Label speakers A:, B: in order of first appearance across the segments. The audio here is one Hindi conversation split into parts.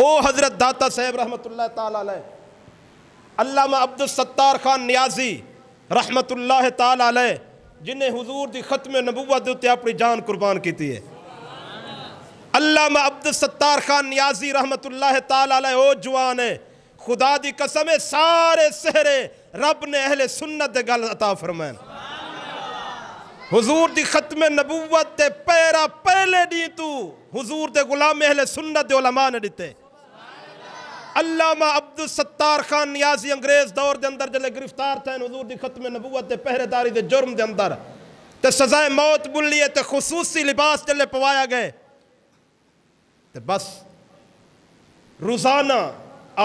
A: ओ हज़रत दाता साहेब रहमत तल्लामा अब्दुलसत्तार खान न्याजी रहमत तै जिन्हें हजूर की खत्म नबूबत अपनी जान कुर्बान की है अल्लामा अब्दुलसत्तार खान न्याजी रहमत तै ओ जवान है खुदा की कसम है सारे सहरे रब ने अहले सुन्नत गल अता फरमैन हजूर की खत्म नबूबत पैरा पहले दी तू हजूर के गुलाम अहले सुन्नत उलमा ने दिते अलामा अब्दुल सत्तार खान न्याजी अंग्रेज़ दौर के अंदर जल्द गिरफ्तार थे हजूर की खत्म नबूत के पहरेदारी के जुर्म के अंदर तो सजाए मौत बुली है तो खसूसी लिबास जल्द पवाया गए तो बस रोजाना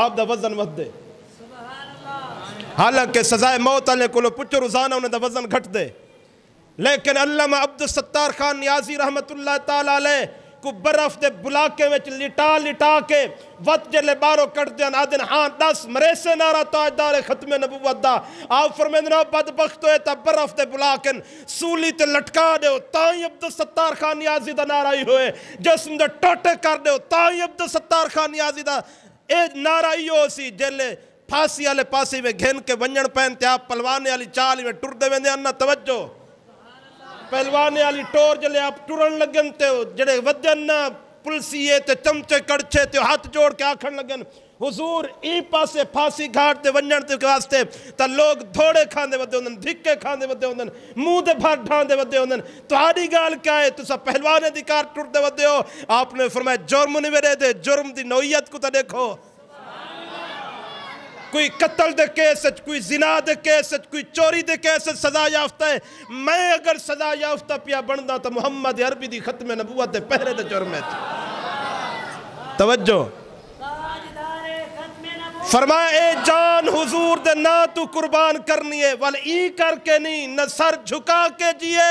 A: आप का वजन वे हालांकि सजाए मौत आने को पुछो रोजाना उन्हें वजन घट दे लेकिन अलामा अब्दुल सत्तार खान न्याजी रहमत तला को बर्फ के बुलाके लिटा लिटा के वत जले बाहरों कटते हैं आदन हाँ दस मरेसे नारा ताजदार खत्म नबूवत आओ फरमेंदे ना बदबख्त होए बर्फ ते बुलाकन सूली ते लटका दे ताई अब्दुल सत्तार खान नियाजी दा नारा ही होए जिसम दे टोटे कर दे ताई अब्दुल सत्तार खान नियाजी दा ए नारा ही हो जले फांसी वाले में घिन के वंजन पैन ते पलवाने वाली चाल में टुरदे वेंदे अन्ना तवज्जो ਪਹਿਲਵਾਨ ਵਾਲੀ ਟੋਰ ਜਲੇ ਆਪ ਟੁਰਨ ਲੱਗਣ ਤੇ ਜਿਹੜੇ ਵਧਣ ਨਾ ਪੁਲਸੀਏ ਤੇ ਚਮਚੇ ਕੜਛੇ ਤੇ ਹੱਥ ਜੋੜ ਕੇ ਆਖਣ ਲੱਗਣ हुजूर ई पासे फांसी घाट ते वञण ते वास्ते त लोग धोड़े खांदे वधे हूंदा आहिनि धिके खांदे वधे हूंदा आहिनि मुंहं ते भर ठाहींदे वधे हूंदा आहिनि ਤੁਹਾਡੀ ॻाल्हि काहे तुसां पहलवान अधिकार टुटंदे वधे हो आपने फरमाया जुर्म न वेरे दे जुर्म जी नौइयत को त ॾेखो कोई कत्ल दे केस कोई जिना दे केस कोई चोरी दे केस सजा याफ्ता है मैं अगर सजा याफ्ता पिया बनदा तो मुहम्मद अरबी दी खत्म नबूत पहरे दे जुर्मे तवज्जो फरमाए जान हुजूर दे ना तू कुर्बान करनी है वल ई करके नहीं न सर झुका के जिए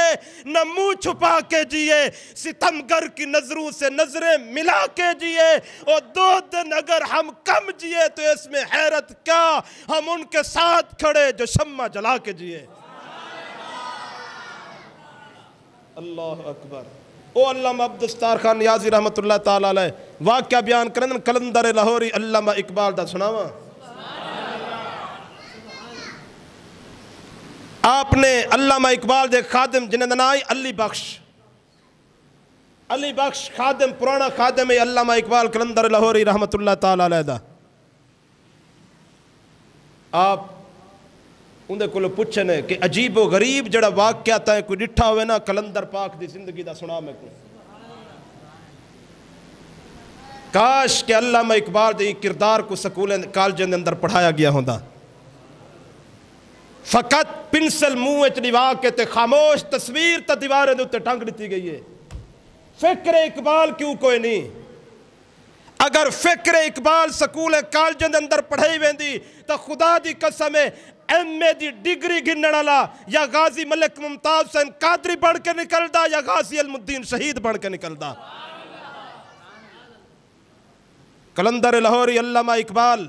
A: न मुंह छुपा के जिए सितमगर की नजरों से नजरें मिला के जिए और दो दिन अगर हम कम जिए तो इसमें हैरत क्या हम उनके साथ खड़े जो शम्मा जला के जिए अल्लाह अकबर ओ अल्लाम अब्दुस्तार खान याजी रहमत वाक्य बयान करन कलंदर लाहौरी अल्लामा इकबाल का सुनावा आपने अल्लामा इकबाल के खादिम जिन्हें ना ही अली बख्श अली बख्श खादिम पुराना खादिम है अल्लामा इकबाल कलंदर लाहौरी रहमत ताल आप उनके को पुछन कि अजीब व गरीब जरा वाक्या है कोई डिठा हो कलंधर पाक की जिंदगी का सुना मैं कोई काश के अल्लाह में इकबाल के किरदार को स्कूल कॉलेज के अंदर पढ़ाया गया होता फकत पिंसल मुँह च लिवा के ते खामोश तस्वीर तो दीवार उत्ते टंग दी गई है फिक्र इकबाल क्यों कोई नहीं अगर फिक्र इकबाल स्कूल कॉलेज के अंदर पढ़ाई वेंदी तो खुदा की कसम है एम ए दी डिग्री गिनण वाला या गाजी मलिक मुमताज हुसैन कादरी बन के निकलता या गाजी अलमुद्दीन शहीद बन के निकलदा कलंदर लाहौरी अल्लामा इकबाल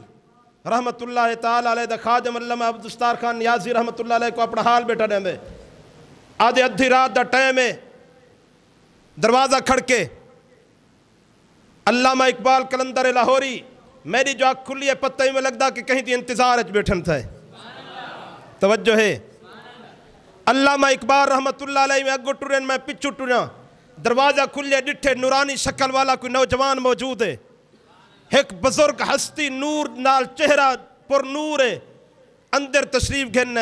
A: रहमत ला अल्लामा अब्दुस्तार खान न्याजी रहमत को अपना हाल बैठा देंदे आधे अद्धी रात का टाइम है दरवाज़ा खड़के अल्लामा इकबाल कलंदर लाहौरी मेरी जो आँख खुली है पत्ता ही में लगता कि कहीं तो इंतज़ार बैठन था तवज्जो है अल्लामा इकबाल रहमतुल्लाह अलैहि में अगो टुरन मैं पिछु टुरा दरवाज़ा खुले डिठे नूरानी शक्ल वाला कोई नौजवान मौजूद है एक बुजुर्ग हस्ती नूर नाल चेहरा पुर नूर है अंदर तशरीफ घेन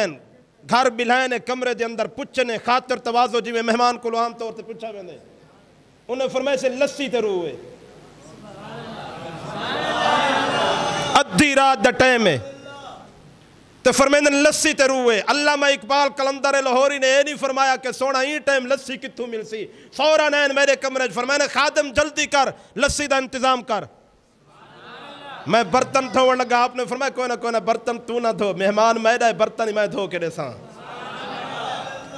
A: घर बिलाइन कमरे के अंदर पुछन खातर तवाजो जिमें मेहमान को आम तौर पर पुछा वेंदे उन्हें फरमाइश लस्सी ते रूह अद्धी रात का टाइम है तो फरमेंदन लस्सी तो रूए अल्लामा इकबाल कलंदर लाहौरी ने यह नहीं फरमाया कि सोना ही टाइम लस्सी कितों मिलसी सौरा नैन मेरे कमरे फरमाने खादम जल्दी कर लस्सी का इंतजाम कर मैं बर्तन धोवन लगा आपने फरमाया कोई ना कोई ना बर्तन तू ना धो मेहमान मैं बर्तन ही मैं धो के देसा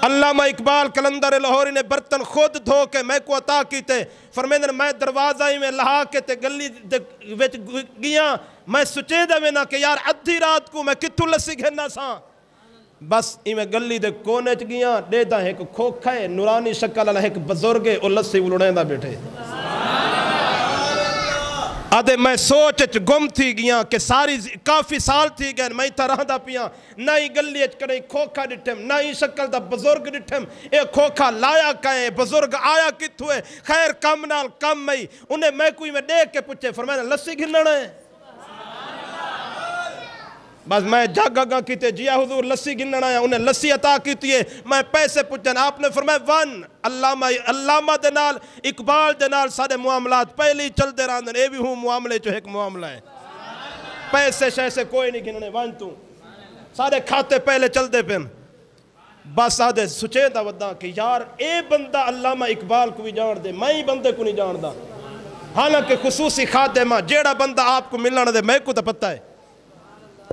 A: अल्लामा इकबाल कलंदर लाहौरी ने बर्तन खुद धो के मैं को अता किते फरमेंदन मैं दरवाजा ही में लहा के ते गली बिच गया मैं सुचेदा में ना कि यार अद्धी रात को मैं कितू लस्सी घेना सा बस इवें गली दे कोने च गया डेदा एक खोखा है नूरानी शक्ल वाला एक बुजुर्ग है और लस्सी उलड़ेंदा बैठे अदे मैं सोच च गुम थी गई कि सारी काफ़ी साल थी गए मैं इतना रहा पियाँ ना ही गली कहीं खोखा डिठम ना ही शक्ल का बुजुर्ग डिठम ये खोखा लाया कें बुजुर्ग आया कितु है खैर कम नाल कम मई उन्हें मैं में मैं देख के फिर मैंने लस्सी घिनना है बस मैं जग अगा कि जिया हजूर लस्सी गिनना आया उन्हें लस्सी अता की मैं पैसे पुछन आपने फरमाया वन अलामा अलामा दे नाल इकबाल के नाल सारे मामलात पहले ही चलते रहते ये भी हूँ मामले चो एक मामला है पैसे शैसे कोई नहीं गिनने वन तू सारे खाते पहले चलते पे बस आदे सुचेत वदा कि यार ये बंदा अलामा इकबाल को भी जान दे मैं ही बंदे को नहीं जानता हालांकि खसूसी खाते मां जेड़ा बंदा आपको मिलने दे मैं को तो पता है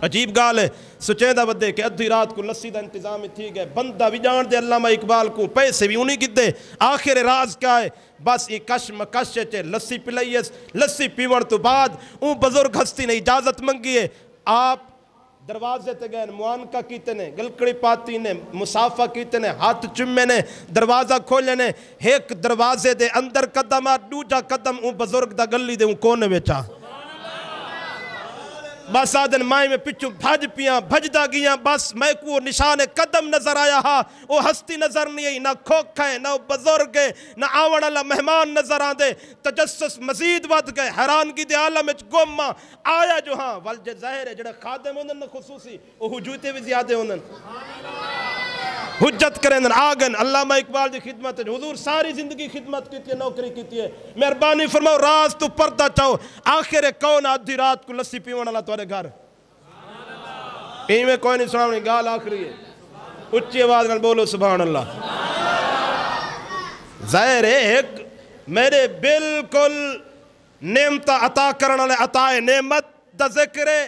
A: अजीब गाल है सुचेदा बदे के अद्धी रात को लस्सी का इंतजाम ठीक है बंदा भी जान दे अलामा इकबाल को पैसे भी उन्हीं गिदे आखिर राज क्या है बस ये कश मकश च लस्सी है लस्सी पीवण तो बाद ऊ बुजुर्ग हस्ती ने इजाजत मंगी है आप दरवाजे ते गए मुआनका कीते ने गलकड़ी पाती ने मुसाफा कीते ने हाथ चुमे ने दरवाज़ा खोले ने एक दरवाजे दे अंदर कदम आ दूजा कदम ऊ बुजुर्ग दा गली दे ऊ कोने बेचा बासादन माए में पिछू भज पिया भजदा गिया बस मैकू निशान कदम नजर आया हा वो हस्ती नजर नहीं आई ना खोख है ना बुजुर्ग है ना आवण आला मेहमान नजर आते तजस्स मजीद बद गए हैरानगी आलम गुम आया जो हाँ वल जहर है जो खादम खसूसी वह हजूते भी ज्यादा होने हुज्जत करें आगन अल्लामा इकबाल की खिदमत हजूर सारी जिंदगी खिदमत की है नौकरी की है मेहरबानी फरमाओ राज तू परदा चाहो आखिर कौन आधी रात को लस्सी पीवन वाला तुम्हारे घर इवें कोई नहीं सुनावनी गाल आखरी है उच्ची आवाज में बोलो सुबह अल्लाह जाहिर है एक मेरे बिल्कुल नेमता अता करण वाले अताए नेमत द जिक्र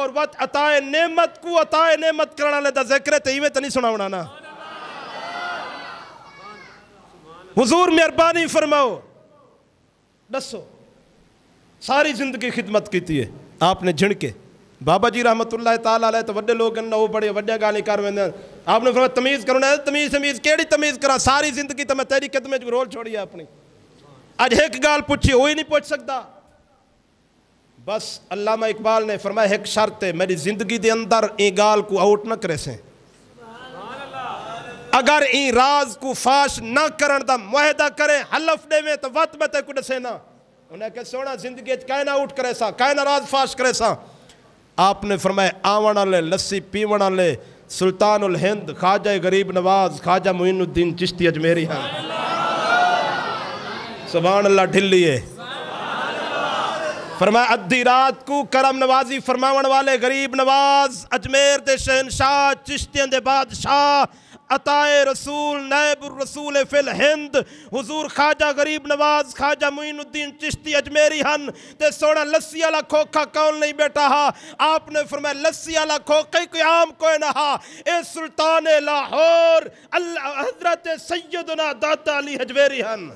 A: और वत अताए नेमत को अताए नेमत करण वाले द जिक्र तो इवें तो नहीं सुनावना ना हजूर मेहरबानी फरमाओ दसो सारी जिंदगी खिदमत की है आपने झिणके बाबा जी रहमत ताल तो वे लोग बड़े वे गाली कर आपने फिर तमीज़ करो तमीज़ तमीज़ कड़ी तमीज़ करा सारी जिंदगी तो मैं तेरी कदमे रोल छोड़ी अपनी अज एक गाल पूछी वही नहीं पूछ सकता बस अलामा इकबाल ने फरमाया एक शर्त है मेरी जिंदगी के अंदर ये गाल को आउट न करे सें अगर ई राज को फाश न करण का मुहिदा करें हलफ देवें तो वत बते को दसेना ना उन्हें कह सोना जिंदगी कहना उठ करे सा कहना राज फाश करे सा आपने फरमाया आवन आले लस्सी पीवण आले सुल्तान उल हिंद ख्वाजा गरीब नवाज ख्वाजा मुइनुद्दीन चिश्ती अजमेरी हैं सुभान अल्लाह ढिल्ली है फरमाया अद्धी रात को करम नवाजी फरमावन वाले गरीब नवाज अजमेर दे शहनशाह चिश्तियां दे बादशाह अताए रसूल नैब रसूल फिल हिंद हजूर ख्वाजा गरीब नवाज ख्वाजा मोइनुद्दीन चिश्ती अजमेरी हन ते सोना लस्सी वाला खोखा कौन नहीं बैठा हा आपने फरमाया लस्सी वाला खोखा ही कोई आम कोई ना हा ए सुल्तान लाहौर अल्लाह हजरत सैदना दाता अली हजवेरी हन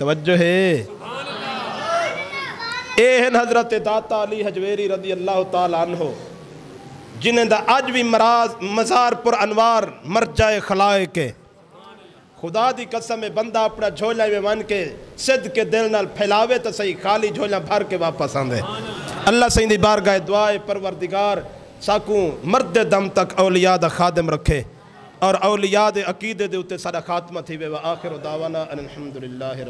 A: तवज्जो है ए हजरत दाता अली हजवेरी रदी अल्लाह तन हो जिन्हें अज भी मराज मजार पुर अनवार मर जाए खलाए के खुदा दी कसम में बंदा अपना झोला में मन के सिद्ध के दिल नाल फैलावे तो सही खाली झोला भर के वापस आंदे अल्लाह सही दी बार गाय दुआए परवरदिगार साकू मर्द दम तक औलिया खादम रखे और औलिया अकीदे दे उत्ते सारा खात्मा थी वे वह आखिर दावाना अलहमदुल्ला